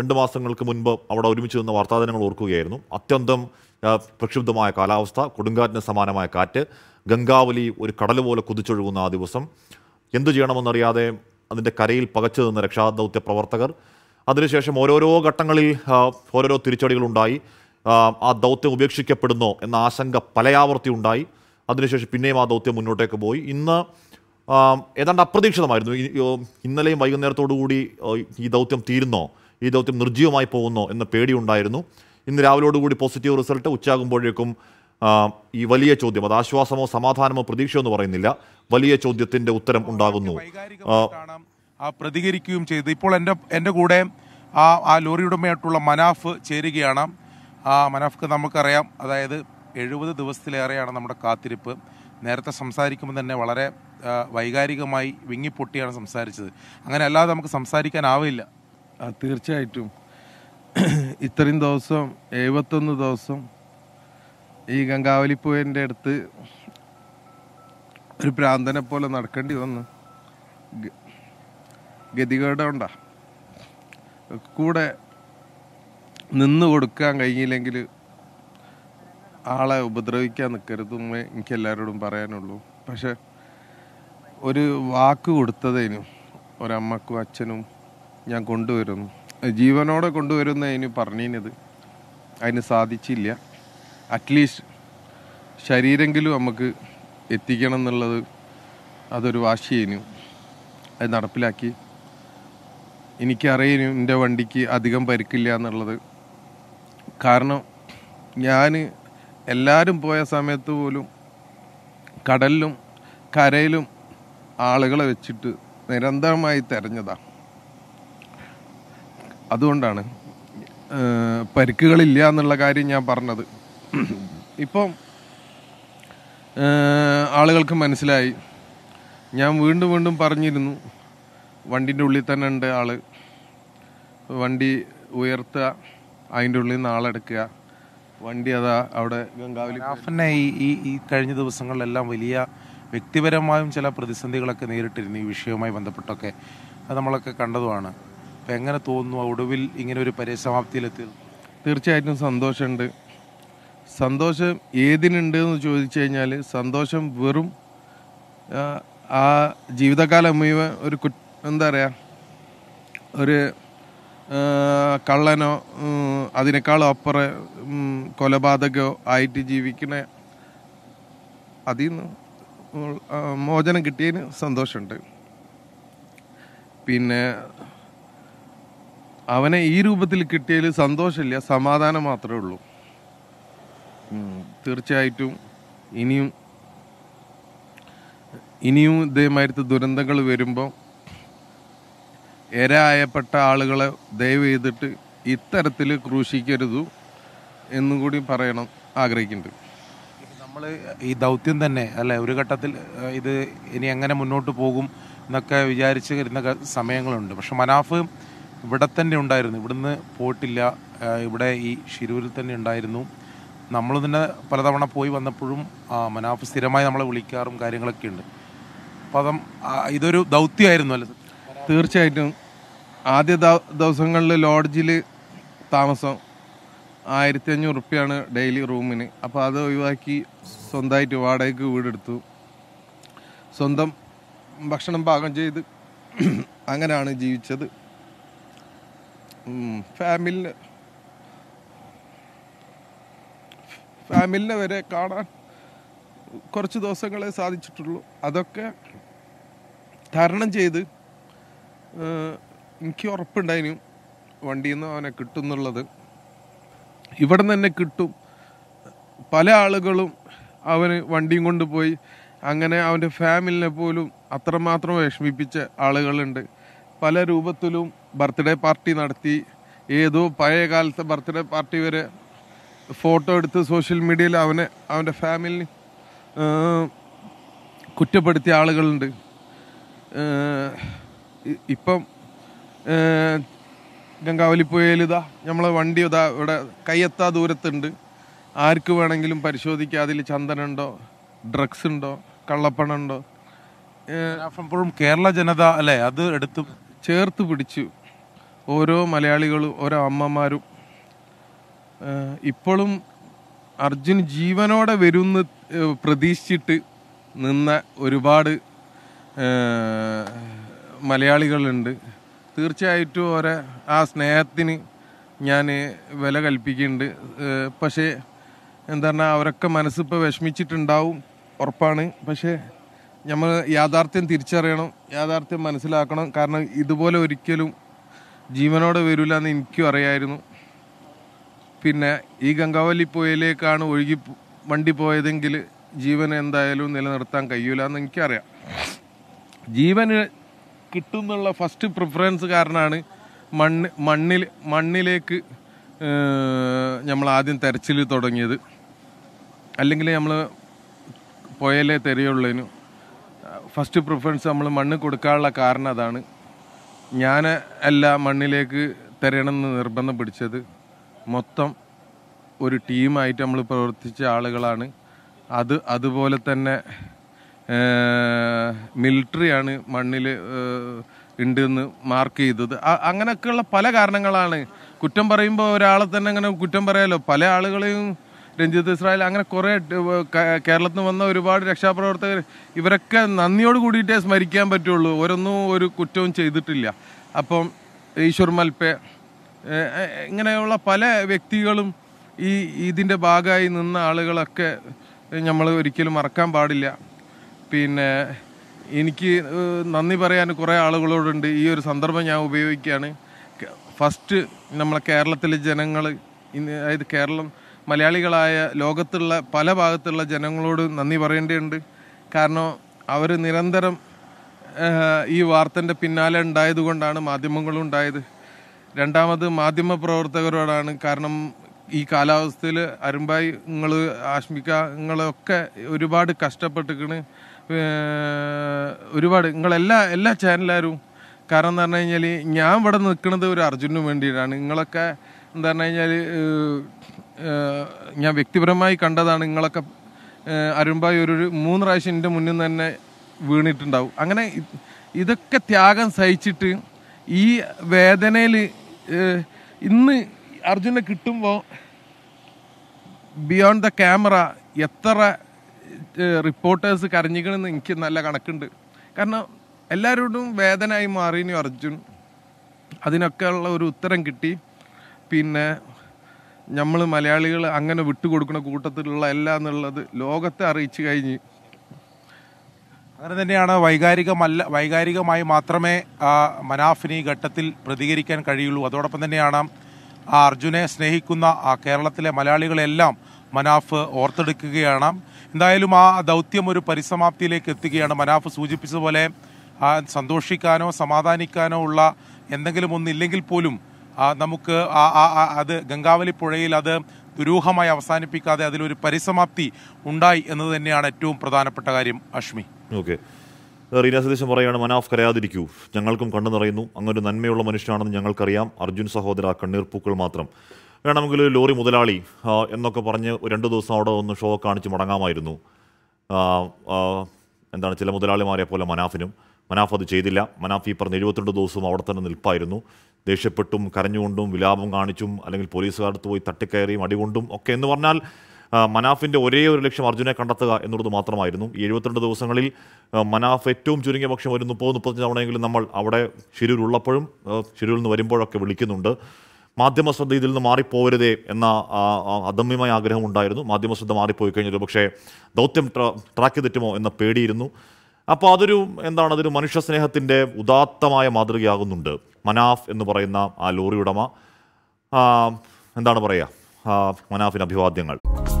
രണ്ട് മാസങ്ങൾക്ക് മുൻപ് അവിടെ ഒരുമിച്ച് നിന്ന വാർത്താദിനങ്ങൾ ഓർക്കുകയായിരുന്നു അത്യന്തം പ്രക്ഷുബ്ധമായ കാലാവസ്ഥ കൊടുങ്കാറ്റിന് സമാനമായ കാറ്റ് ഗംഗാവലി ഒരു കടൽ പോലെ കുതിച്ചൊഴുകുന്ന ആ ദിവസം എന്തു ചെയ്യണമെന്നറിയാതെ അതിൻ്റെ കരയിൽ പകച്ചു നിന്ന രക്ഷാദൗത്യ പ്രവർത്തകർ അതിനുശേഷം ഓരോരോ ഘട്ടങ്ങളിൽ ഓരോരോ തിരിച്ചടികളുണ്ടായി ആ ദൗത്യം ഉപേക്ഷിക്കപ്പെടുന്നോ എന്ന ആശങ്ക പലയാവർത്തി ഉണ്ടായി അതിനുശേഷം പിന്നെയും ആ ദൗത്യം മുന്നോട്ടേക്ക് പോയി ഇന്ന് ഏതാണ്ട് അപ്രതീക്ഷിതമായിരുന്നു ഇന്നലെയും വൈകുന്നേരത്തോടു കൂടി ഈ ദൗത്യം തീരുന്നോ ഈ ദൗത്യം നിർജ്ജീവമായി പോകുന്നോ എന്ന പേടിയുണ്ടായിരുന്നു ഇന്ന് രാവിലോടുകൂടി പോസിറ്റീവ് റിസൾട്ട് ഉച്ചയാകുമ്പോഴേക്കും ഈ വലിയ ചോദ്യം അത് ആശ്വാസമോ സമാധാനമോ പ്രതീക്ഷയോ എന്ന് പറയുന്നില്ല വലിയ ചോദ്യത്തിന്റെ ഉത്തരം ഉണ്ടാകുന്നു പ്രതികരിക്കുകയും ചെയ്ത് ഇപ്പോൾ എൻ്റെ എൻ്റെ കൂടെ ആ ആ ലോറിയുടമയായിട്ടുള്ള മനാഫ് ചേരുകയാണ് ആ മനാഫ്ക്ക് നമുക്കറിയാം അതായത് എഴുപത് ദിവസത്തിലേറെയാണ് നമ്മുടെ കാത്തിരിപ്പ് നേരത്തെ സംസാരിക്കുമ്പോൾ തന്നെ വളരെ വൈകാരികമായി വിങ്ങിപ്പൊട്ടിയാണ് സംസാരിച്ചത് അങ്ങനെ അല്ലാതെ നമുക്ക് സംസാരിക്കാനാവില്ല തീർച്ചയായിട്ടും ഇത്രയും ദിവസം എഴുപത്തൊന്ന് ദിവസം ഈ ഗംഗാവലി പുഴൻ്റെ അടുത്ത് ഒരു പ്രാന്തനെ പോലെ നടക്കേണ്ടി വന്നു ഗതികേടുണ്ടാ കൂടെ നിന്ന് കൊടുക്കാൻ കഴിഞ്ഞില്ലെങ്കിൽ ആളെ ഉപദ്രവിക്കാൻ നിൽക്കരുതെന്ന് എനിക്ക് എല്ലാവരോടും പറയാനുള്ളൂ പക്ഷെ ഒരു വാക്ക് കൊടുത്തതിനും ഒരമ്മക്കും അച്ഛനും ഞാൻ കൊണ്ടുവരുന്നു ജീവനോടെ കൊണ്ടുവരുന്ന അതിന് പറഞ്ഞിരുന്നത് അതിന് സാധിച്ചില്ല അറ്റ്ലീസ്റ്റ് ശരീരമെങ്കിലും നമുക്ക് എത്തിക്കണം എന്നുള്ളത് അതൊരു വാശിയേനു അത് നടപ്പിലാക്കി എനിക്കറിയാനും എൻ്റെ വണ്ടിക്ക് അധികം പരിക്കില്ല എന്നുള്ളത് കാരണം ഞാൻ എല്ലാവരും പോയ സമയത്ത് പോലും കടലിലും കരയിലും ആളുകളെ വെച്ചിട്ട് നിരന്തരമായി തിരഞ്ഞതാണ് അതുകൊണ്ടാണ് പരിക്കുകളില്ല എന്നുള്ള കാര്യം ഞാൻ പറഞ്ഞത് ഇപ്പം ആളുകൾക്ക് മനസ്സിലായി ഞാൻ വീണ്ടും വീണ്ടും പറഞ്ഞിരുന്നു വണ്ടിൻ്റെ ഉള്ളിൽ തന്നെ ഉണ്ട് ആള് വണ്ടി ഉയർത്തുക അതിൻ്റെ ഉള്ളിൽ നിന്ന് ആളെടുക്കുക വണ്ടി അതാ അവിടെ ഗംഗാവലി ഈ ഈ കഴിഞ്ഞ ദിവസങ്ങളിലെല്ലാം വലിയ വ്യക്തിപരമായും ചില പ്രതിസന്ധികളൊക്കെ നേരിട്ടിരുന്നു ഈ വിഷയവുമായി ബന്ധപ്പെട്ടൊക്കെ അത് നമ്മളൊക്കെ കണ്ടതുമാണ് അപ്പോൾ എങ്ങനെ തോന്നുന്നു ഒടുവിൽ ഇങ്ങനെ ഒരു പരിസമാപ്തിയിലെത്തി തീർച്ചയായിട്ടും സന്തോഷമുണ്ട് സന്തോഷം ഏതിനുണ്ട് എന്ന് ചോദിച്ചു കഴിഞ്ഞാൽ സന്തോഷം വെറും ആ ജീവിതകാലം മുഴുവൻ ഒരു കു എന്താ പറയുക ഒരു കള്ളനോ അതിനേക്കാളും അപ്പുറം കൊലപാതകോ ആയിട്ട് ജീവിക്കുന്ന അതിൽ നിന്ന് മോചനം കിട്ടിയതിന് സന്തോഷമുണ്ട് പിന്നെ അവനെ ഈ രൂപത്തിൽ കിട്ടിയതിൽ സന്തോഷമില്ല സമാധാനം മാത്രമേ ഉള്ളൂ തീർച്ചയായിട്ടും ഇനിയും ഇനിയും ഇതേമാതിരത്തെ ദുരന്തങ്ങൾ വരുമ്പോൾ ആയപ്പെട്ട ആളുകളെ ദയവ് ചെയ്തിട്ട് ഇത്തരത്തിൽ ക്രൂശിക്കരുതു എന്നും കൂടി പറയണം ആഗ്രഹിക്കുന്നുണ്ട് നമ്മൾ ഈ ദൗത്യം തന്നെ അല്ലെ ഒരു ഘട്ടത്തിൽ ഇത് ഇനി എങ്ങനെ മുന്നോട്ട് പോകും എന്നൊക്കെ വിചാരിച്ച് വരുന്ന സമയങ്ങളുണ്ട് പക്ഷെ മനാഫ് ഇവിടെ തന്നെ ഉണ്ടായിരുന്നു ഇവിടുന്ന് പോയിട്ടില്ല ഇവിടെ ഈ ഷിരൂരിൽ തന്നെ ഉണ്ടായിരുന്നു നമ്മൾ തന്നെ പലതവണ പോയി വന്നപ്പോഴും മനാഫ് സ്ഥിരമായി നമ്മളെ വിളിക്കാറും കാര്യങ്ങളൊക്കെ ഉണ്ട് അപ്പം ഇതൊരു ദൗത്യമായിരുന്നു അല്ലേ തീർച്ചയായിട്ടും ആദ്യ ദിവസങ്ങളിൽ ലോഡ്ജിൽ താമസം ആയിരത്തി അഞ്ഞൂറ് റുപ്യാണ് ഡെയിലി റൂമിന് അപ്പോൾ അത് ഒഴിവാക്കി സ്വന്തമായിട്ട് വാടകയ്ക്ക് വീടെടുത്തു സ്വന്തം ഭക്ഷണം പാകം ചെയ്ത് അങ്ങനെയാണ് ജീവിച്ചത് ഫാമിലിന് ഫാമിലിനെ വരെ കാണാൻ കുറച്ച് ദിവസങ്ങളെ സാധിച്ചിട്ടുള്ളൂ അതൊക്കെ തരണം ചെയ്ത് എനിക്ക് ഉറപ്പുണ്ടായിനും വണ്ടിയിൽ നിന്ന് അവനെ കിട്ടും എന്നുള്ളത് ഇവിടെ തന്നെ കിട്ടും പല ആളുകളും അവന് വണ്ടിയും കൊണ്ടുപോയി അങ്ങനെ അവൻ്റെ ഫാമിലിനെ പോലും അത്രമാത്രം വിഷമിപ്പിച്ച ആളുകളുണ്ട് പല രൂപത്തിലും ബർത്ത്ഡേ പാർട്ടി നടത്തി ഏതോ പഴയ കാലത്തെ ബർത്ത്ഡേ പാർട്ടി വരെ ഫോട്ടോ എടുത്ത് സോഷ്യൽ മീഡിയയിൽ അവനെ അവൻ്റെ ഫാമിലി കുറ്റപ്പെടുത്തിയ ആളുകളുണ്ട് ഇപ്പം ഗംഗാവലിപ്പുഴയിൽ ഇതാ നമ്മളെ വണ്ടി ഇതാ ഇവിടെ കയ്യെത്താ ദൂരത്തുണ്ട് ആർക്ക് വേണമെങ്കിലും പരിശോധിക്കാം അതിൽ ചന്ദനുണ്ടോ ഡ്രഗ്സ് ഉണ്ടോ കള്ളപ്പണുണ്ടോ കേരള ജനത അല്ലേ അത് എടുത്തും ചേർത്ത് പിടിച്ച് ഓരോ മലയാളികളും ഓരോ അമ്മമാരും ഇപ്പോഴും അർജുൻ ജീവനോടെ വരുന്ന് പ്രതീക്ഷിച്ചിട്ട് നിന്ന ഒരുപാട് മലയാളികളുണ്ട് തീർച്ചയായിട്ടും ഓരോ ആ സ്നേഹത്തിന് ഞാൻ വില കൽപ്പിക്കുന്നുണ്ട് പക്ഷേ എന്താ പറഞ്ഞാൽ അവരൊക്കെ മനസ്സിപ്പോൾ വിഷമിച്ചിട്ടുണ്ടാവും ഉറപ്പാണ് പക്ഷേ നമ്മൾ യാഥാർത്ഥ്യം തിരിച്ചറിയണം യാഥാർത്ഥ്യം മനസ്സിലാക്കണം കാരണം ഇതുപോലെ ഒരിക്കലും ജീവനോടെ വരില്ല എന്ന് എനിക്കും അറിയായിരുന്നു പിന്നെ ഈ ഗംഗാവലി പുഴയിലേക്കാണ് ഒഴുകി വണ്ടി പോയതെങ്കിൽ ജീവൻ എന്തായാലും നിലനിർത്താൻ കഴിയൂല എന്ന് എനിക്കറിയാം ജീവന് കിട്ടുന്നുള്ള ഫസ്റ്റ് പ്രിഫറൻസ് കാരണമാണ് മണ്ണ് മണ്ണിൽ മണ്ണിലേക്ക് നമ്മൾ ആദ്യം തെരച്ചിൽ തുടങ്ങിയത് അല്ലെങ്കിൽ നമ്മൾ പുഴയിലെ തെരയുള്ളതിനും ഫസ്റ്റ് പ്രിഫറൻസ് നമ്മൾ മണ്ണ് കൊടുക്കാനുള്ള കാരണം അതാണ് ഞാൻ അല്ല മണ്ണിലേക്ക് തരണമെന്ന് നിർബന്ധം പിടിച്ചത് മൊത്തം ഒരു ടീമായിട്ട് നമ്മൾ പ്രവർത്തിച്ച ആളുകളാണ് അത് അതുപോലെ തന്നെ മിലിറ്ററിയാണ് മണ്ണിൽ ഉണ്ട് എന്ന് മാർക്ക് ചെയ്തത് അങ്ങനെയൊക്കെയുള്ള പല കാരണങ്ങളാണ് കുറ്റം പറയുമ്പോൾ ഒരാളെ തന്നെ അങ്ങനെ കുറ്റം പറയാലോ പല ആളുകളെയും രഞ്ജിത്ത് ഇസ്രായേൽ അങ്ങനെ കുറേ കേരളത്തിൽ നിന്ന് വന്ന ഒരുപാട് രക്ഷാപ്രവർത്തകർ ഇവരൊക്കെ നന്ദിയോട് കൂടിയിട്ടേ സ്മരിക്കാൻ പറ്റുള്ളൂ ഓരോന്നും ഒരു കുറ്റവും ചെയ്തിട്ടില്ല അപ്പം ഈശ്വർ മൽപ്പെ ഇങ്ങനെയുള്ള പല വ്യക്തികളും ഈ ഇതിൻ്റെ ഭാഗമായി നിന്ന ആളുകളൊക്കെ നമ്മൾ ഒരിക്കലും മറക്കാൻ പാടില്ല പിന്നെ എനിക്ക് നന്ദി പറയാൻ കുറേ ആളുകളോടുണ്ട് ഈ ഒരു സന്ദർഭം ഞാൻ ഉപയോഗിക്കുകയാണ് ഫസ്റ്റ് നമ്മളെ കേരളത്തിലെ ജനങ്ങൾ അതായത് കേരളം മലയാളികളായ ലോകത്തുള്ള പല ഭാഗത്തുള്ള ജനങ്ങളോട് നന്ദി പറയേണ്ടതുണ്ട് കാരണം അവർ നിരന്തരം ഈ വാർത്തൻ്റെ പിന്നാലെ ഉണ്ടായതുകൊണ്ടാണ് ഉണ്ടായത് രണ്ടാമത് മാധ്യമ പ്രവർത്തകരോടാണ് കാരണം ഈ കാലാവസ്ഥയിൽ അരുമ്പായി നിങ്ങൾ ആശ്മിക്ക നിങ്ങളൊക്കെ ഒരുപാട് കഷ്ടപ്പെട്ടിക്കണ് ഒരുപാട് നിങ്ങളെല്ലാ എല്ലാ ചാനലുകാരും കാരണം എന്ന് പറഞ്ഞു കഴിഞ്ഞാൽ ഞാൻ ഇവിടെ നിൽക്കുന്നത് ഒരു അർജുനു വേണ്ടിയിട്ടാണ് നിങ്ങളൊക്കെ എന്താ പറഞ്ഞു കഴിഞ്ഞാൽ ഞാൻ വ്യക്തിപരമായി കണ്ടതാണ് നിങ്ങളൊക്കെ അരുമ്പായി ഒരു മൂന്ന് പ്രാവശ്യം എൻ്റെ മുന്നിൽ നിന്ന് തന്നെ വീണിട്ടുണ്ടാവും അങ്ങനെ ഇതൊക്കെ ത്യാഗം സഹിച്ചിട്ട് ഈ വേദനയിൽ ഇന്ന് അർജുനെ കിട്ടുമ്പോൾ ബിയോണ്ട് ദ ക്യാമറ എത്ര റിപ്പോർട്ടേഴ്സ് കരഞ്ഞിക്കണമെന്ന് എനിക്ക് നല്ല കണക്കുണ്ട് കാരണം എല്ലാവരോടും വേദനയായി മാറിയിനി അർജുൻ അതിനൊക്കെ ഉള്ള ഒരു ഉത്തരം കിട്ടി പിന്നെ നമ്മൾ മലയാളികൾ അങ്ങനെ വിട്ടുകൊടുക്കുന്ന കൂട്ടത്തിലുള്ള അല്ല എന്നുള്ളത് ലോകത്തെ അറിയിച്ചു കഴിഞ്ഞ് അങ്ങനെ തന്നെയാണ് വൈകാരികമല്ല വൈകാരികമായി മാത്രമേ മനാഫിനി ഘട്ടത്തിൽ പ്രതികരിക്കാൻ കഴിയുള്ളൂ അതോടൊപ്പം തന്നെയാണ് ആ അർജുനെ സ്നേഹിക്കുന്ന ആ കേരളത്തിലെ മലയാളികളെല്ലാം മനാഫ് ഓർത്തെടുക്കുകയാണ് എന്തായാലും ആ ദൗത്യം ഒരു പരിസമാപ്തിയിലേക്ക് എത്തുകയാണ് മനാഫ് സൂചിപ്പിച്ചതുപോലെ സന്തോഷിക്കാനോ സമാധാനിക്കാനോ ഉള്ള എന്തെങ്കിലും ഒന്നില്ലെങ്കിൽ പോലും നമുക്ക് അത് ഗംഗാവലി പുഴയിൽ അത് ദുരൂഹമായി അവസാനിപ്പിക്കാതെ അതിലൊരു പരിസമാപ്തി ഉണ്ടായി എന്നത് തന്നെയാണ് ഏറ്റവും പ്രധാനപ്പെട്ട കാര്യം അഷ്മി ഓക്കെ റീന സതീശം പറയുകയാണ് മനാഫ് കരയാതിരിക്കൂ ഞങ്ങൾക്കും കണ്ണു നിറയുന്നു അങ്ങൊരു നന്മയുള്ള മനുഷ്യനാണെന്ന് ഞങ്ങൾക്കറിയാം അർജുൻ സഹോദര കണ്ണീർ പൂക്കൾ മാത്രം വേണമെങ്കിൽ ലോറി മുതലാളി എന്നൊക്കെ പറഞ്ഞ് രണ്ട് ദിവസം അവിടെ ഒന്ന് ഷോ കാണിച്ച് മടങ്ങാമായിരുന്നു എന്താണ് ചില മുതലാളിമാരെ പോലെ മനാഫിനും മനാഫ് അത് ചെയ്തില്ല മനാഫ് ഈ പറഞ്ഞ എഴുപത്തിരണ്ട് ദിവസവും അവിടെ തന്നെ നിൽപ്പായിരുന്നു ദേഷ്യപ്പെട്ടും കരഞ്ഞുകൊണ്ടും വിലാപം കാണിച്ചും അല്ലെങ്കിൽ പോലീസുകാരത്ത് പോയി തട്ടിക്കയറിയും അടികൊണ്ടും ഒക്കെ എന്ന് പറഞ്ഞാൽ മനാഫിൻ്റെ ഒരേ ഒരു ലക്ഷ്യം അർജുനെ കണ്ടെത്തുക എന്നുള്ളത് മാത്രമായിരുന്നു ഈ എഴുപത്തിരണ്ട് ദിവസങ്ങളിൽ മനാഫ് ഏറ്റവും ചുരുങ്ങിയ പക്ഷം ഒരു മുപ്പത് മുപ്പത്തഞ്ച് തവണയെങ്കിലും നമ്മൾ അവിടെ ഷിരൂരുള്ളപ്പോഴും ഉള്ളപ്പോഴും ഷിരൂരിൽ നിന്ന് വരുമ്പോഴൊക്കെ വിളിക്കുന്നുണ്ട് മാധ്യമ ശ്രദ്ധ ഇതിൽ നിന്ന് മാറിപ്പോരുതേ എന്ന അദമ്യമായ ആഗ്രഹം ഉണ്ടായിരുന്നു മാധ്യമ ശ്രദ്ധ മാറിപ്പോയി കഴിഞ്ഞാൽ പക്ഷേ ദൗത്യം ട്രാക്ക് തെറ്റുമോ എന്ന പേടിയിരുന്നു അപ്പോൾ അതൊരു എന്താണ് അതൊരു മനുഷ്യസ്നേഹത്തിൻ്റെ ഉദാത്തമായ മാതൃകയാകുന്നുണ്ട് മനാഫ് എന്ന് പറയുന്ന ആ ലോറി ഉടമ എന്താണ് പറയുക മനാഫിന് അഭിവാദ്യങ്ങൾ